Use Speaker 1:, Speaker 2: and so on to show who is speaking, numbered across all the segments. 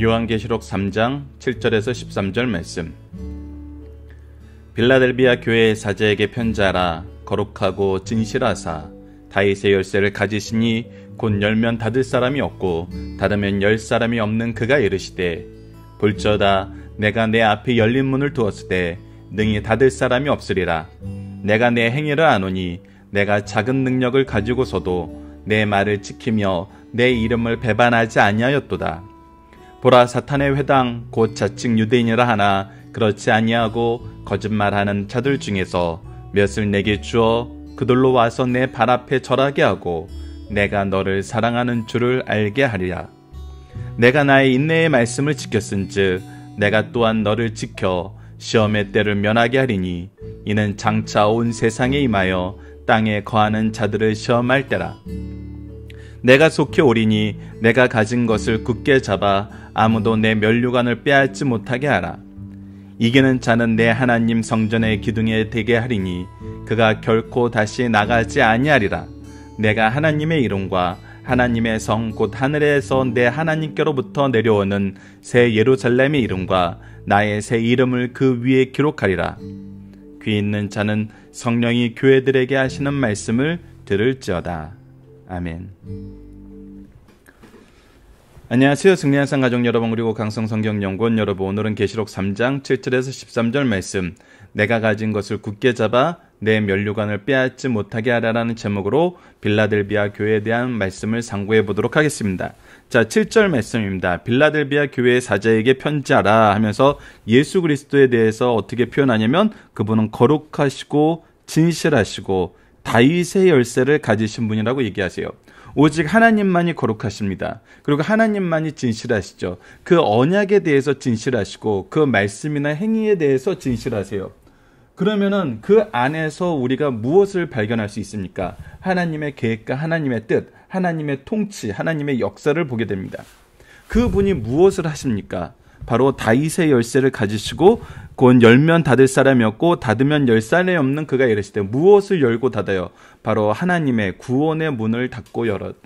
Speaker 1: 요한계시록 3장 7절에서 13절 말씀 빌라델비아 교회의 사제에게 편지라 거룩하고 진실하사 다윗의 열쇠를 가지시니 곧 열면 닫을 사람이 없고 닫으면 열 사람이 없는 그가 이르시되 볼저다 내가 내 앞에 열린 문을 두었을 때 능히 닫을 사람이 없으리라 내가 내 행위를 아노니 내가 작은 능력을 가지고서도 내 말을 지키며 내 이름을 배반하지 아니하였도다 보라 사탄의 회당 곧 자칭 유대인이라 하나 그렇지 아니하고 거짓말하는 자들 중에서 몇을 내게 주어 그들로 와서 내 발 앞에 절하게 하고 내가 너를 사랑하는 줄을 알게 하리라. 내가 나의 인내의 말씀을 지켰은즉 내가 또한 너를 지켜 시험의 때를 면하게 하리니 이는 장차 온 세상에 임하여 땅에 거하는 자들을 시험할 때라. 내가 속히 오리니 내가 가진 것을 굳게 잡아 아무도 내 면류관을 빼앗지 못하게 하라. 이기는 자는 내 하나님 성전의 기둥에 대게 하리니 그가 결코 다시 나가지 아니하리라. 내가 하나님의 이름과 하나님의 성 곧 하늘에서 내 하나님께로부터 내려오는 새 예루살렘의 이름과 나의 새 이름을 그 위에 기록하리라. 귀 있는 자는 성령이 교회들에게 하시는 말씀을 들을지어다. 아멘. 안녕하세요. 승리한 상 가족 여러분 그리고 강성 성경 연구원 여러분 오늘은 계시록 3장 7절에서 13절 말씀 내가 가진 것을 굳게 잡아 내 면류관을 빼앗지 못하게 하라라는 제목으로 빌라델비아 교회에 대한 말씀을 상고해 보도록 하겠습니다. 자, 7절 말씀입니다. 빌라델비아 교회의 사자에게 편지하라 하면서 예수 그리스도에 대해서 어떻게 표현하냐면 그분은 거룩하시고 진실하시고 다윗의 열쇠를 가지신 분이라고 얘기하세요. 오직 하나님만이 거룩하십니다. 그리고 하나님만이 진실하시죠. 그 언약에 대해서 진실하시고 그 말씀이나 행위에 대해서 진실하세요. 그러면은 그 안에서 우리가 무엇을 발견할 수 있습니까? 하나님의 계획과 하나님의 뜻, 하나님의 통치, 하나님의 역사를 보게 됩니다. 그분이 무엇을 하십니까? 바로 다윗의 열쇠를 가지시고 곧 열면 닫을 사람이었고 닫으면 열살에 없는 그가 이랬을 때 무엇을 열고 닫아요? 바로 하나님의 구원의 문을 닫고 열었.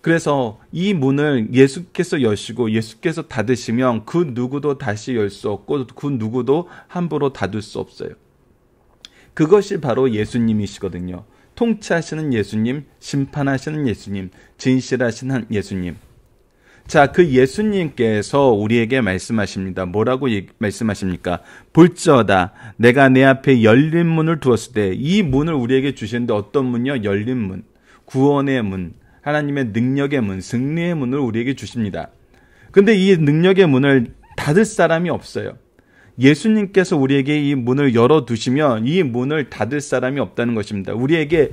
Speaker 1: 그래서 이 문을 예수께서 여시고 예수께서 닫으시면 그 누구도 다시 열 수 없고 그 누구도 함부로 닫을 수 없어요. 그것이 바로 예수님이시거든요. 통치하시는 예수님, 심판하시는 예수님, 진실하시는 예수님. 자, 그 예수님께서 우리에게 말씀하십니다. 뭐라고 예, 말씀하십니까? 볼지어다. 내가 내 앞에 열린 문을 두었을 때 이 문을 우리에게 주시는데 어떤 문이요? 열린 문. 구원의 문. 하나님의 능력의 문, 승리의 문을 우리에게 주십니다. 근데 이 능력의 문을 닫을 사람이 없어요. 예수님께서 우리에게 이 문을 열어두시면 이 문을 닫을 사람이 없다는 것입니다. 우리에게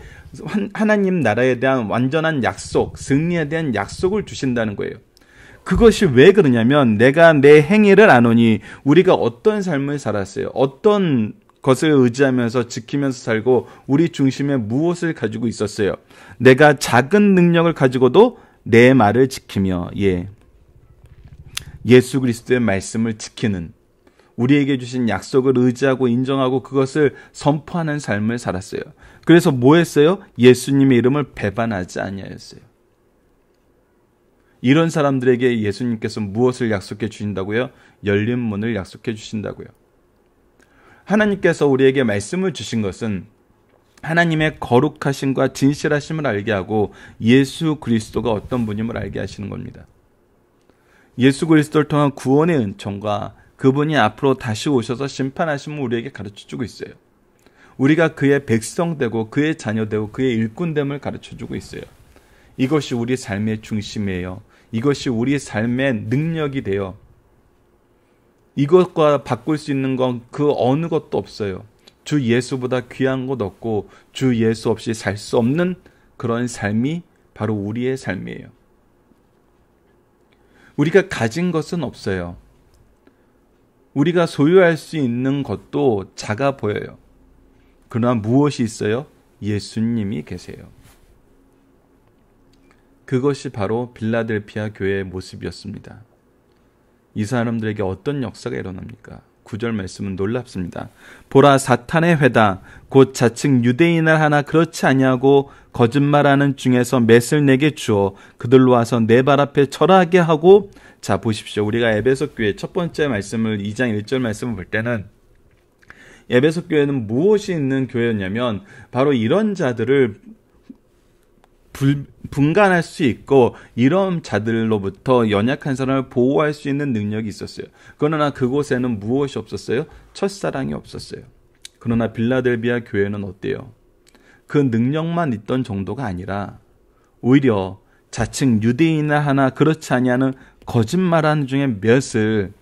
Speaker 1: 하나님 나라에 대한 완전한 약속, 승리에 대한 약속을 주신다는 거예요. 그것이 왜 그러냐면 내가 내 행위를 안오니 우리가 어떤 삶을 살았어요? 어떤 것을 의지하면서 지키면서 살고 우리 중심에 무엇을 가지고 있었어요? 내가 작은 능력을 가지고도 내 말을 지키며 예. 예수 그리스도의 말씀을 지키는 우리에게 주신 약속을 의지하고 인정하고 그것을 선포하는 삶을 살았어요. 그래서 뭐 했어요? 예수님의 이름을 배반하지 아니하였어요. 이런 사람들에게 예수님께서 무엇을 약속해 주신다고요? 열린 문을 약속해 주신다고요. 하나님께서 우리에게 말씀을 주신 것은 하나님의 거룩하심과 진실하심을 알게 하고 예수 그리스도가 어떤 분임을 알게 하시는 겁니다. 예수 그리스도를 통한 구원의 은총과 그분이 앞으로 다시 오셔서 심판하심을 우리에게 가르쳐 주고 있어요. 우리가 그의 백성되고 그의 자녀되고 그의 일꾼됨을 가르쳐 주고 있어요. 이것이 우리 삶의 중심이에요. 이것이 우리 삶의 능력이 돼요. 이것과 바꿀 수 있는 건 그 어느 것도 없어요. 주 예수보다 귀한 것 없고 주 예수 없이 살 수 없는 그런 삶이 바로 우리의 삶이에요. 우리가 가진 것은 없어요. 우리가 소유할 수 있는 것도 작아 보여요. 그러나 무엇이 있어요? 예수님이 계세요. 그것이 바로 빌라델피아 교회의 모습이었습니다. 이 사람들에게 어떤 역사가 일어납니까? 구절 말씀은 놀랍습니다. 보라 사탄의 회다 곧 자칭 유대인을 하나 그렇지 아니하고 거짓말하는 중에서 맷을 내게 주어 그들로 와서 내 발 앞에 절하게 하고 자 보십시오. 우리가 에베소 교회 첫 번째 말씀을 2장 1절 말씀을 볼 때는 에베소 교회는 무엇이 있는 교회였냐면 바로 이런 자들을 불, 분간할 수 있고 이런 자들로부터 연약한 사람을 보호할 수 있는 능력이 있었어요. 그러나 그곳에는 무엇이 없었어요? 첫사랑이 없었어요. 그러나 빌라델비아 교회는 어때요? 그 능력만 있던 정도가 아니라 오히려 자칭 유대인이 하나 그렇지 아니하는 거짓말하는 중에 몇을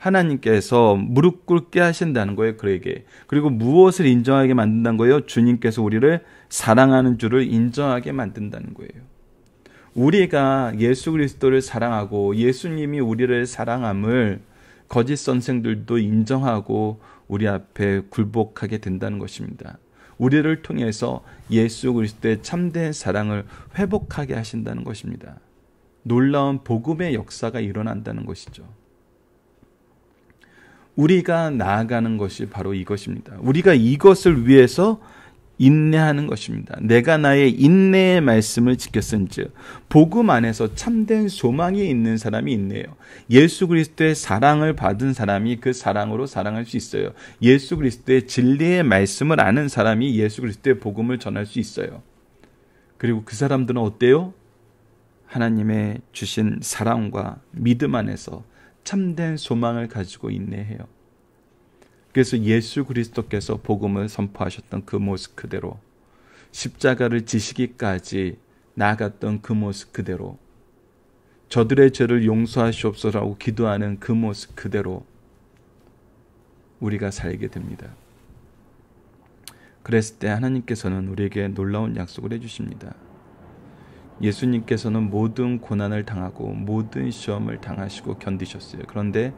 Speaker 1: 하나님께서 무릎 꿇게 하신다는 거예요, 그에게. 그리고 무엇을 인정하게 만든다는 거예요? 주님께서 우리를 사랑하는 줄을 인정하게 만든다는 거예요. 우리가 예수 그리스도를 사랑하고 예수님이 우리를 사랑함을 거짓 선생들도 인정하고 우리 앞에 굴복하게 된다는 것입니다. 우리를 통해서 예수 그리스도의 참된 사랑을 회복하게 하신다는 것입니다. 놀라운 복음의 역사가 일어난다는 것이죠. 우리가 나아가는 것이 바로 이것입니다. 우리가 이것을 위해서 인내하는 것입니다. 내가 나의 인내의 말씀을 지켰은즉 복음 안에서 참된 소망이 있는 사람이 있네요. 예수 그리스도의 사랑을 받은 사람이 그 사랑으로 사랑할 수 있어요. 예수 그리스도의 진리의 말씀을 아는 사람이 예수 그리스도의 복음을 전할 수 있어요. 그리고 그 사람들은 어때요? 하나님의 주신 사랑과 믿음 안에서 참된 소망을 가지고 인내해요. 그래서 예수 그리스도께서 복음을 선포하셨던 그 모습 그대로 십자가를 지시기까지 나갔던그 모습 그대로 저들의 죄를 용서하시옵소서라고 기도하는 그 모습 그대로 우리가 살게 됩니다. 그랬을 때 하나님께서는 우리에게 놀라운 약속을 해주십니다. 예수님께서는 모든 고난을 당하고 모든 시험을 당하시고 견디셨어요. 그런데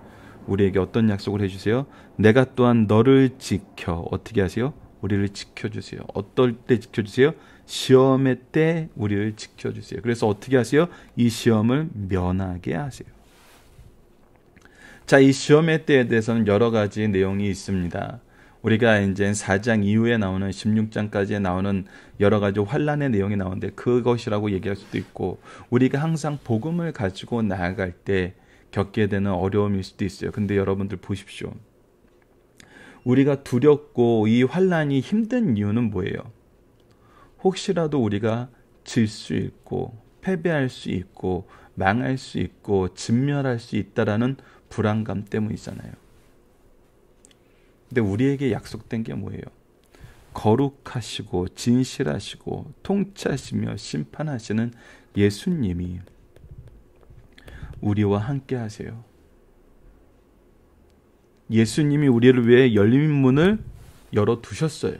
Speaker 1: 우리에게 어떤 약속을 해주세요? 내가 또한 너를 지켜 어떻게 하세요? 우리를 지켜주세요. 어떨 때 지켜주세요? 시험의 때 우리를 지켜주세요. 그래서 어떻게 하세요? 이 시험을 면하게 하세요. 자, 이 시험의 때에 대해서는 여러 가지 내용이 있습니다. 우리가 이제 4장 이후에 나오는 1 6장까지 나오는 여러 가지 환란의 내용이 나오는데 그것이라고 얘기할 수도 있고 우리가 항상 복음을 가지고 나아갈 때 겪게 되는 어려움일 수도 있어요. 근데 여러분들 보십시오. 우리가 두렵고 이 환란이 힘든 이유는 뭐예요? 혹시라도 우리가 질 수 있고 패배할 수 있고 망할 수 있고 진멸할 수 있다라는 불안감 때문이잖아요. 근데 우리에게 약속된 게 뭐예요? 거룩하시고 진실하시고 통치하시며 심판하시는 예수님이 우리와 함께 하세요. 예수님이 우리를 위해 열린 문을 열어 두셨어요.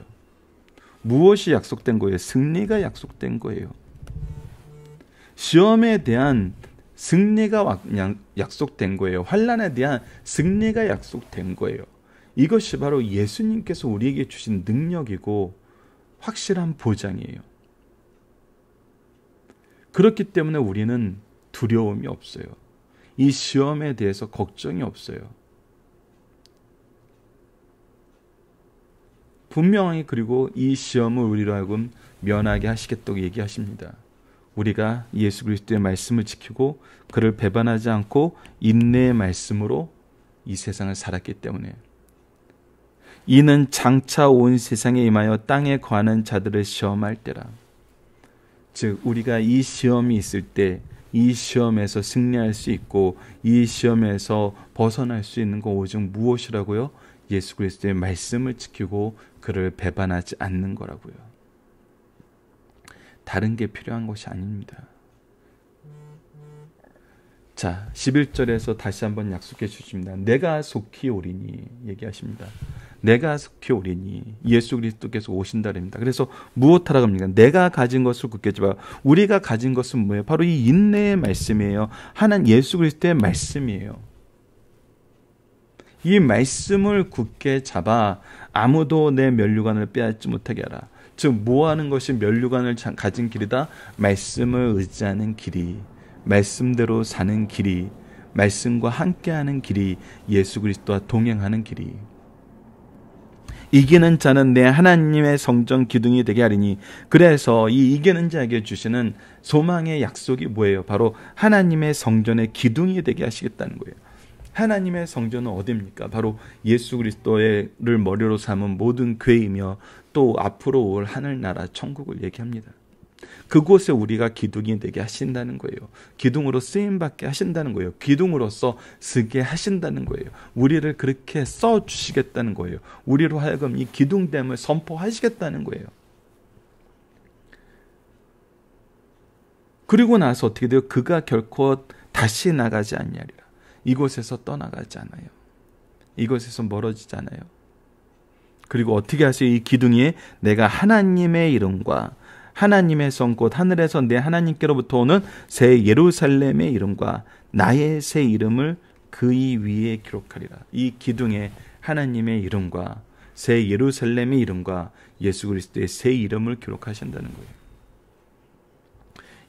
Speaker 1: 무엇이 약속된 거예요? 승리가 약속된 거예요. 시험에 대한 승리가 약속된 거예요. 환란에 대한 승리가 약속된 거예요. 이것이 바로 예수님께서 우리에게 주신 능력이고 확실한 보장이에요. 그렇기 때문에 우리는 두려움이 없어요. 이 시험에 대해서 걱정이 없어요. 분명히 그리고 이 시험을 우리로 하여금 면하게 하시겠다고 얘기하십니다. 우리가 예수 그리스도의 말씀을 지키고 그를 배반하지 않고 인내의 말씀으로 이 세상을 살았기 때문에 이는 장차 온 세상에 임하여 땅에 관한 자들을 시험할 때라. 즉 우리가 이 시험이 있을 때 이 시험에서 승리할 수 있고 이 시험에서 벗어날 수 있는 것 오직 무엇이라고요? 예수 그리스도의 말씀을 지키고 그를 배반하지 않는 거라고요. 다른 게 필요한 것이 아닙니다. 자, 11절에서 다시 한번 약속해 주십니다. 내가 속히 오리니 얘기하십니다. 내가 스키오리니 예수 그리스도께서 오신다랍니다. 그래서 무엇하라고 합니까? 내가 가진 것을 굳게 잡아 우리가 가진 것은 뭐예요? 바로 이 인내의 말씀이에요. 하나님 예수 그리스도의 말씀이에요. 이 말씀을 굳게 잡아 아무도 내 면류관을 빼앗지 못하게 하라. 즉뭐하는 것이 면류관을 가진 길이다. 말씀을 의지하는 길이, 말씀대로 사는 길이, 말씀과 함께하는 길이, 예수 그리스도와 동행하는 길이. 이기는 자는 내 하나님의 성전 기둥이 되게 하리니 그래서 이 이기는 자에게 주시는 소망의 약속이 뭐예요? 바로 하나님의 성전의 기둥이 되게 하시겠다는 거예요. 하나님의 성전은 어디입니까? 바로 예수 그리스도를 머리로 삼은 모든 괴이며또 앞으로 올 하늘나라 천국을 얘기합니다. 그곳에 우리가 기둥이 되게 하신다는 거예요. 기둥으로 쓰임 받게 하신다는 거예요. 기둥으로서 쓰게 하신다는 거예요. 우리를 그렇게 써 주시겠다는 거예요. 우리로 하여금 이 기둥됨을 선포하시겠다는 거예요. 그리고 나서 어떻게 돼요? 그가 결코 다시 나가지 않냐리라. 이곳에서 떠나가지 않아요. 이곳에서 멀어지잖아요. 그리고 어떻게 하세요? 이 기둥이 내가 하나님의 이름과 하나님의 성꽃 하늘에서 내 하나님께로부터 오는 새 예루살렘의 이름과 나의 새 이름을 그이 위에 기록하리라. 이 기둥에 하나님의 이름과 새 예루살렘의 이름과 예수 그리스도의 새 이름을 기록하신다는 거예요.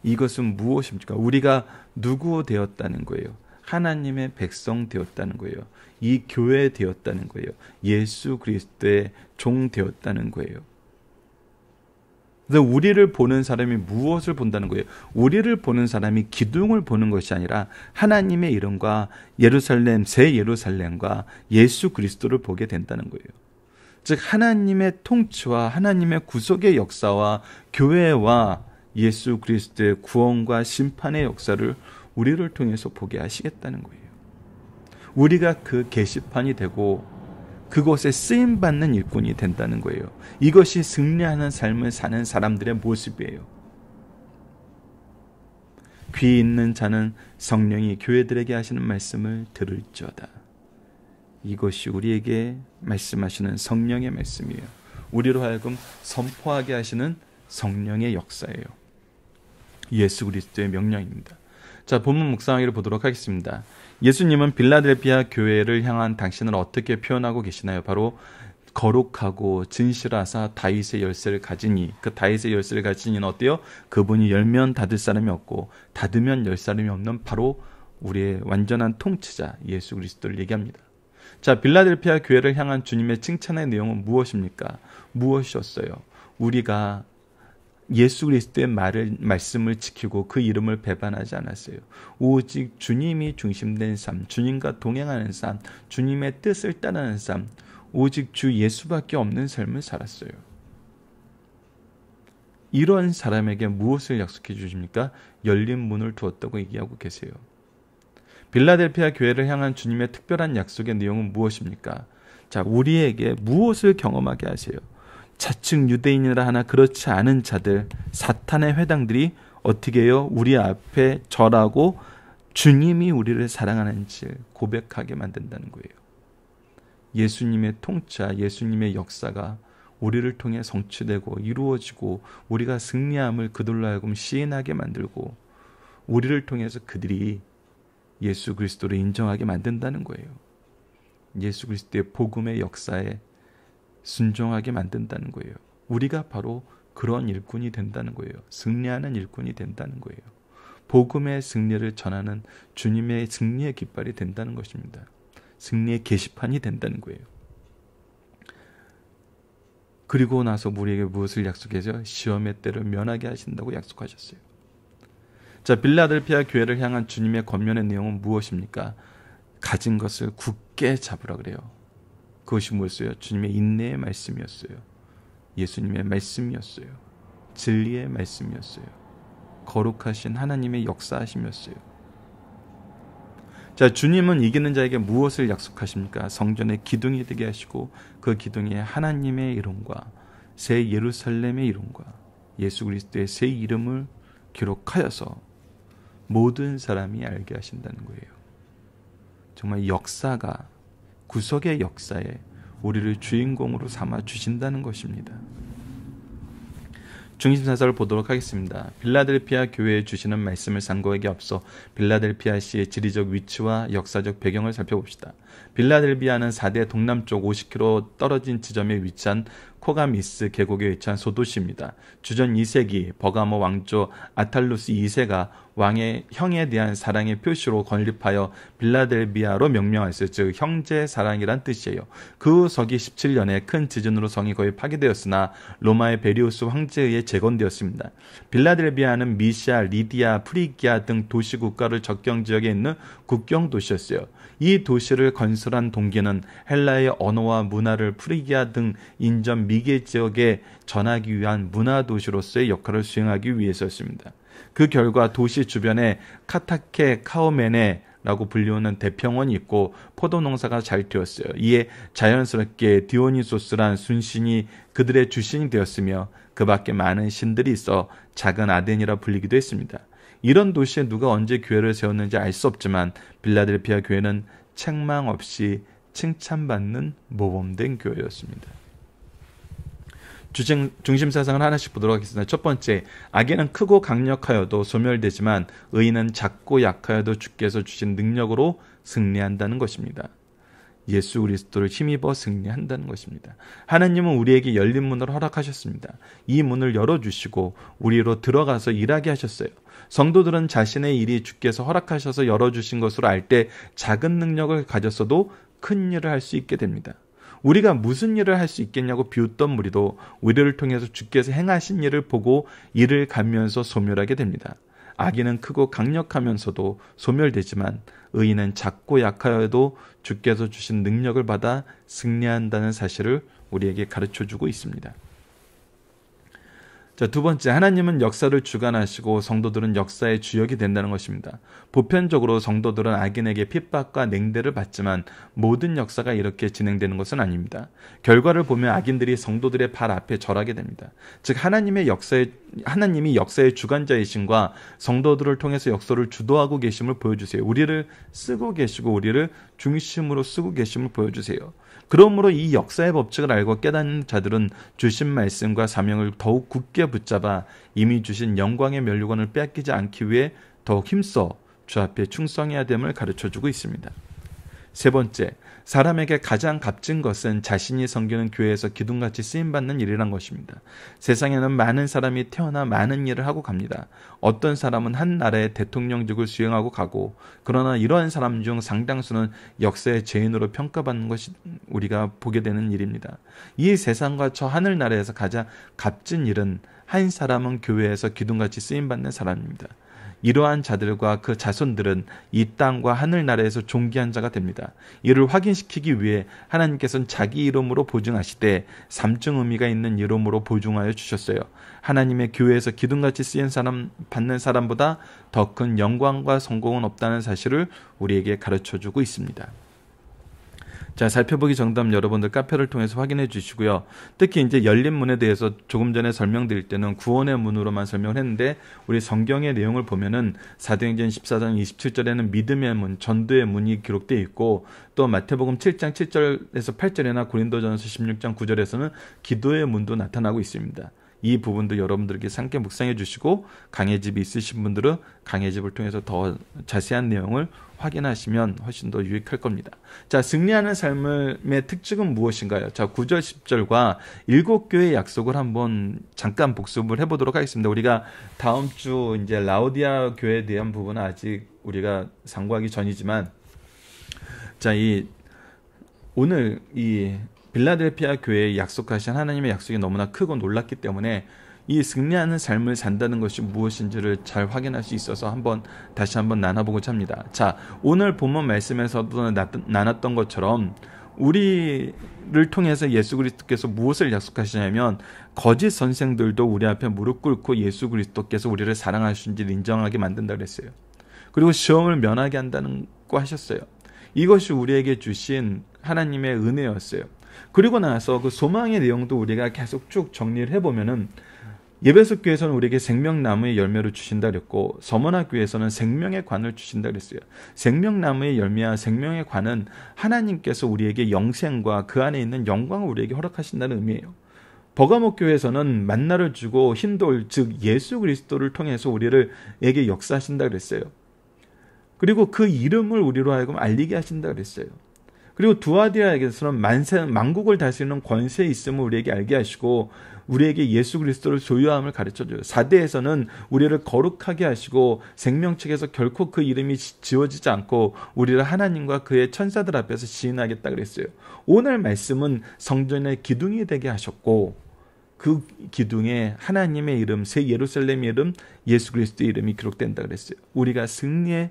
Speaker 1: 이것은 무엇입니까? 우리가 누구 되었다는 거예요. 하나님의 백성 되었다는 거예요. 이 교회 되었다는 거예요. 예수 그리스도의 종 되었다는 거예요. 그래서 우리를 보는 사람이 무엇을 본다는 거예요? 우리를 보는 사람이 기둥을 보는 것이 아니라 하나님의 이름과 예루살렘, 새 예루살렘과 예수 그리스도를 보게 된다는 거예요. 즉, 하나님의 통치와 하나님의 구속의 역사와 교회와 예수 그리스도의 구원과 심판의 역사를 우리를 통해서 보게 하시겠다는 거예요. 우리가 그 게시판이 되고 그곳에 쓰임 받는 일꾼이 된다는 거예요. 이것이 승리하는 삶을 사는 사람들의 모습이에요. 귀 있는 자는 성령이 교회들에게 하시는 말씀을 들을지어다. 이것이 우리에게 말씀하시는 성령의 말씀이에요. 우리로 하여금 선포하게 하시는 성령의 역사예요. 예수 그리스도의 명령입니다. 자, 본문 묵상하기를 보도록 하겠습니다. 예수님은 빌라델피아 교회를 향한 당신을 어떻게 표현하고 계시나요? 바로 거룩하고 진실하사 다윗의 열쇠를 가지니 그 다윗의 열쇠를 가진 이는 어때요? 그분이 열면 닫을 사람이 없고 닫으면 열 사람이 없는 바로 우리의 완전한 통치자 예수 그리스도를 얘기합니다. 자, 빌라델피아 교회를 향한 주님의 칭찬의 내용은 무엇입니까? 무엇이었어요? 우리가 예수 그리스도의 말을 말씀을 지키고 그 이름을 배반하지 않았어요. 오직 주님이 중심된 삶, 주님과 동행하는 삶, 주님의 뜻을 따르는 삶, 오직 주 예수밖에 없는 삶을 살았어요. 이런 사람에게 무엇을 약속해 주십니까? 열린 문을 두었다고 얘기하고 계세요. 빌라델피아 교회를 향한 주님의 특별한 약속의 내용은 무엇입니까? 자, 우리에게 무엇을 경험하게 하세요? 자칭 유대인이라 하나 그렇지 않은 자들 사탄의 회당들이 어떻게 해요? 우리 앞에 절하고 주님이 우리를 사랑하는지 고백하게 만든다는 거예요. 예수님의 통치 예수님의 역사가 우리를 통해 성취되고 이루어지고 우리가 승리함을 그들로 하여금 시인하게 만들고 우리를 통해서 그들이 예수 그리스도를 인정하게 만든다는 거예요. 예수 그리스도의 복음의 역사에 순종하게 만든다는 거예요. 우리가 바로 그런 일꾼이 된다는 거예요. 승리하는 일꾼이 된다는 거예요. 복음의 승리를 전하는 주님의 승리의 깃발이 된다는 것입니다. 승리의 게시판이 된다는 거예요. 그리고 나서 우리에게 무엇을 약속해서 시험의 때를 면하게 하신다고 약속하셨어요. 자, 빌라델피아 교회를 향한 주님의 권면의 내용은 무엇입니까? 가진 것을 굳게 잡으라 그래요. 그것이 무엇이에요? 주님의 인내의 말씀이었어요. 예수님의 말씀이었어요. 진리의 말씀이었어요. 거룩하신 하나님의 역사하심이었어요. 자, 주님은 이기는 자에게 무엇을 약속하십니까? 성전의 기둥이 되게 하시고 그 기둥에 하나님의 이름과 새 예루살렘의 이름과 예수 그리스도의 새 이름을 기록하여서 모든 사람이 알게 하신다는 거예요. 정말 역사가 구속의 역사에 우리를 주인공으로 삼아 주신다는 것입니다. 중심사설을 보도록 하겠습니다. 빌라델피아 교회에 주시는 말씀을 상고에게 앞서 빌라델피아 시의 지리적 위치와 역사적 배경을 살펴봅시다. 빌라델비아는 4대 동남쪽 50km 떨어진 지점에 위치한 코가미스 계곡에 위치한 소도시입니다. 주전 2세기 버가모 왕조 아탈루스 2세가 왕의 형에 대한 사랑의 표시로 건립하여 빌라델비아로 명명하였어요. 즉 형제 사랑이란 뜻이에요. 그 후 서기 17년에 큰 지진으로 성이 거의 파괴되었으나 로마의 베리우스 황제에 의해 재건되었습니다. 빌라델비아는 미시아, 리디아, 프리기아 등 도시 국가를 접경 지역에 있는 국경 도시였어요. 이 도시를 건설한 동기는 헬라의 언어와 문화를 프리기아 등 인접 미개 지역에 전하기 위한 문화 도시로서의 역할을 수행하기 위해서였습니다. 그 결과 도시 주변에 카타케 카오메네 라고 불리우는 대평원이 있고 포도 농사가 잘 되었어요. 이에 자연스럽게 디오니소스란 순신이 그들의 주신이 되었으며 그 밖에 많은 신들이 있어 작은 아덴이라 불리기도 했습니다. 이런 도시에 누가 언제 교회를 세웠는지 알 수 없지만 빌라델피아 교회는 책망 없이 칭찬받는 모범된 교회였습니다. 주중, 중심 사상을 하나씩 보도록 하겠습니다. 첫 번째, 악인은 크고 강력하여도 소멸되지만 의인은 작고 약하여도 주께서 주신 능력으로 승리한다는 것입니다. 예수 그리스도를 힘입어 승리한다는 것입니다. 하나님은 우리에게 열린 문을 허락하셨습니다. 이 문을 열어주시고 우리로 들어가서 일하게 하셨어요. 성도들은 자신의 일이 주께서 허락하셔서 열어주신 것으로 알 때 작은 능력을 가졌어도 큰 일을 할 수 있게 됩니다. 우리가 무슨 일을 할 수 있겠냐고 비웃던 무리도 우리를 통해서 주께서 행하신 일을 보고 이를 감면서 소멸하게 됩니다. 악인은 크고 강력하면서도 소멸되지만 의인은 작고 약하여도 주께서 주신 능력을 받아 승리한다는 사실을 우리에게 가르쳐 주고 있습니다. 자, 두 번째, 하나님은 역사를 주관하시고 성도들은 역사의 주역이 된다는 것입니다. 보편적으로 성도들은 악인에게 핍박과 냉대를 받지만 모든 역사가 이렇게 진행되는 것은 아닙니다. 결과를 보면 악인들이 성도들의 발 앞에 절하게 됩니다. 즉, 하나님의 역사의, 하나님이 역사의 주관자이신과 성도들을 통해서 역사를 주도하고 계심을 보여주세요. 우리를 쓰고 계시고 우리를 중심으로 쓰고 계심을 보여주세요. 그러므로 이 역사의 법칙을 알고 깨닫는 자들은 주신 말씀과 사명을 더욱 굳게 붙잡아 이미 주신 영광의 면류관을 빼앗기지 않기 위해 더욱 힘써 주 앞에 충성해야 됨을 가르쳐 주고 있습니다. 세 번째, 사람에게 가장 값진 것은 자신이 섬기는 교회에서 기둥같이 쓰임받는 일이란 것입니다. 세상에는 많은 사람이 태어나 많은 일을 하고 갑니다. 어떤 사람은 한 나라의 대통령직을 수행하고 가고, 그러나 이러한 사람 중 상당수는 역사의 죄인으로 평가받는 것이 우리가 보게 되는 일입니다. 이 세상과 저 하늘나라에서 가장 값진 일은 한 사람은 교회에서 기둥같이 쓰임받는 사람입니다. 이러한 자들과 그 자손들은 이 땅과 하늘나라에서 존귀한 자가 됩니다. 이를 확인시키기 위해 하나님께서는 자기 이름으로 보증하시되 삼중 의미가 있는 이름으로 보증하여 주셨어요. 하나님의 교회에서 기둥같이 쓰인 사람 받는 사람보다 더 큰 영광과 성공은 없다는 사실을 우리에게 가르쳐 주고 있습니다. 자, 살펴보기 정답 여러분들 카페를 통해서 확인해 주시고요. 특히 이제 열린 문에 대해서 조금 전에 설명드릴 때는 구원의 문으로만 설명을 했는데 우리 성경의 내용을 보면은 사도행전 14장 27절에는 믿음의 문, 전도의 문이 기록되어 있고 또 마태복음 7장 7절에서 8절에나 고린도전서 16장 9절에서는 기도의 문도 나타나고 있습니다. 이 부분도 여러분들께 상께 묵상해 주시고 강의집이 있으신 분들은 강의집을 통해서 더 자세한 내용을 확인하시면 훨씬 더 유익할 겁니다. 자, 승리하는 삶의 특징은 무엇인가요? 자, 9절, 10절과 일곱 교의 약속을 한번 잠깐 복습을 해보도록 하겠습니다. 우리가 다음 주 이제 라오디아 교회에 대한 부분은 아직 우리가 상고하기 전이지만, 자, 이, 오늘 이 빌라델피아 교회에 약속하신 하나님의 약속이 너무나 크고 놀랐기 때문에 이 승리하는 삶을 산다는 것이 무엇인지를 잘 확인할 수 있어서 한번 다시 한번 나눠보고자 합니다. 자, 오늘 본문 말씀에서도 나눴던 것처럼 우리를 통해서 예수 그리스도께서 무엇을 약속하시냐면 거짓 선생들도 우리 앞에 무릎 꿇고 예수 그리스도께서 우리를 사랑하신지 인정하게 만든다 그랬어요. 그리고 시험을 면하게 한다는 거 하셨어요. 이것이 우리에게 주신 하나님의 은혜였어요. 그리고 나서 그 소망의 내용도 우리가 계속 쭉 정리를 해보면은 예배석 교회에서는 우리에게 생명나무의 열매를 주신다 그랬고 서머나 교회에서는 생명의 관을 주신다 그랬어요. 생명나무의 열매와 생명의 관은 하나님께서 우리에게 영생과 그 안에 있는 영광을 우리에게 허락하신다는 의미예요. 버가목 교회에서는 만나를 주고 힘돌즉 예수 그리스도를 통해서 우리를에게 역사하신다 그랬어요. 그리고 그 이름을 우리로 하여금 알리게 하신다 그랬어요. 그리고 두아디아에게서는 만세 만국을 다스리는 권세에 있음을 우리에게 알게 하시고 우리에게 예수 그리스도를 소유함을 가르쳐 줘요. 4대에서는 우리를 거룩하게 하시고 생명책에서 결코 그 이름이 지워지지 않고 우리를 하나님과 그의 천사들 앞에서 지인하겠다 그랬어요. 오늘 말씀은 성전의 기둥이 되게 하셨고 그 기둥에 하나님의 이름, 새예루살렘 이름, 예수 그리스도의 이름이 기록된다 그랬어요. 우리가 승리의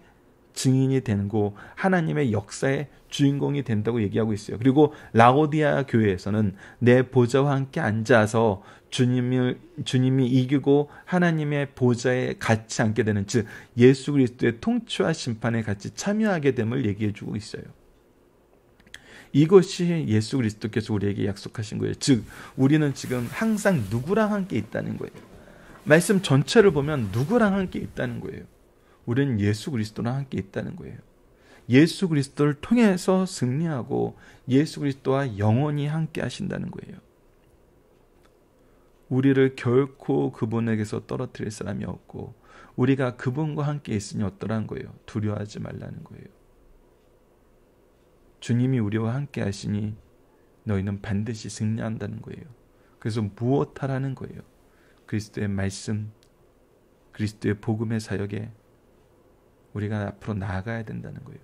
Speaker 1: 증인이 되고 하나님의 역사의 주인공이 된다고 얘기하고 있어요. 그리고 라오디아 교회에서는 내 보좌와 함께 앉아서 주님을 주님이 이기고 하나님의 보좌에 같이 앉게 되는 즉 예수 그리스도의 통치와 심판에 같이 참여하게 됨을 얘기해 주고 있어요. 이것이 예수 그리스도께서 우리에게 약속하신 거예요. 즉 우리는 지금 항상 누구랑 함께 있다는 거예요. 말씀 전체를 보면 누구랑 함께 있다는 거예요. 우리는 예수 그리스도랑 함께 있다는 거예요. 예수 그리스도를 통해서 승리하고 예수 그리스도와 영원히 함께 하신다는 거예요. 우리를 결코 그분에게서 떨어뜨릴 사람이 없고 우리가 그분과 함께 있으니 어떠란 거예요. 두려워하지 말라는 거예요. 주님이 우리와 함께 하시니 너희는 반드시 승리한다는 거예요. 그래서 무엇하라는 거예요. 그리스도의 말씀, 그리스도의 복음의 사역에 우리가 앞으로 나아가야 된다는 거예요.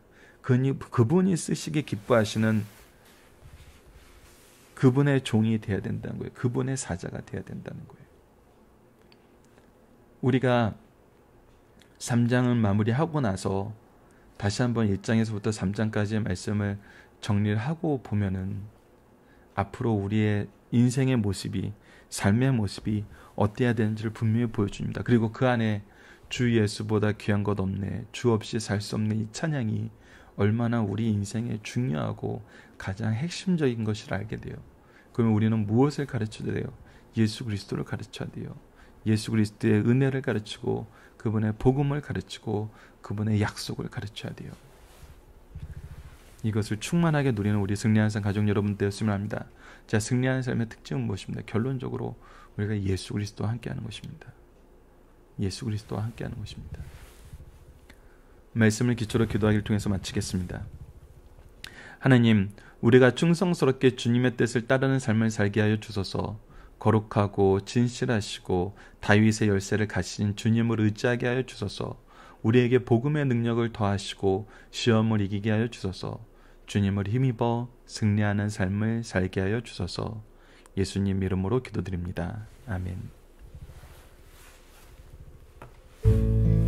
Speaker 1: 그분이 쓰시기 기뻐하시는 그분의 종이 되어야 된다는 거예요. 그분의 사자가 되어야 된다는 거예요. 우리가 3장을 마무리하고 나서 다시 한번 1장에서부터 3장까지의 말씀을 정리를 하고 보면은 앞으로 우리의 인생의 모습이 삶의 모습이 어때야 되는지를 분명히 보여줍니다. 그리고 그 안에 주 예수보다 귀한 것 없네. 주 없이 살 수 없네. 이 찬양이 얼마나 우리 인생에 중요하고 가장 핵심적인 것을 알게 돼요. 그러면 우리는 무엇을 가르쳐야 돼요? 예수 그리스도를 가르쳐야 돼요. 예수 그리스도의 은혜를 가르치고 그분의 복음을 가르치고 그분의 약속을 가르쳐야 돼요. 이것을 충만하게 누리는 우리 승리하는 삶 가족 여러분 되었으면 합니다. 자, 승리하는 삶의 특징은 무엇입니까? 결론적으로 우리가 예수 그리스도와 함께하는 것입니다. 예수 그리스도와 함께하는 것입니다. 말씀을 기초로 기도하기를 통해서 마치겠습니다. 하나님, 우리가 충성스럽게 주님의 뜻을 따르는 삶을 살게 하여 주소서. 거룩하고 진실하시고 다윗의 열쇠를 가신 주님을 의지하게 하여 주소서. 우리에게 복음의 능력을 더하시고 시험을 이기게 하여 주소서. 주님을 힘입어 승리하는 삶을 살게 하여 주소서. 예수님 이름으로 기도드립니다. 아멘. Thank you.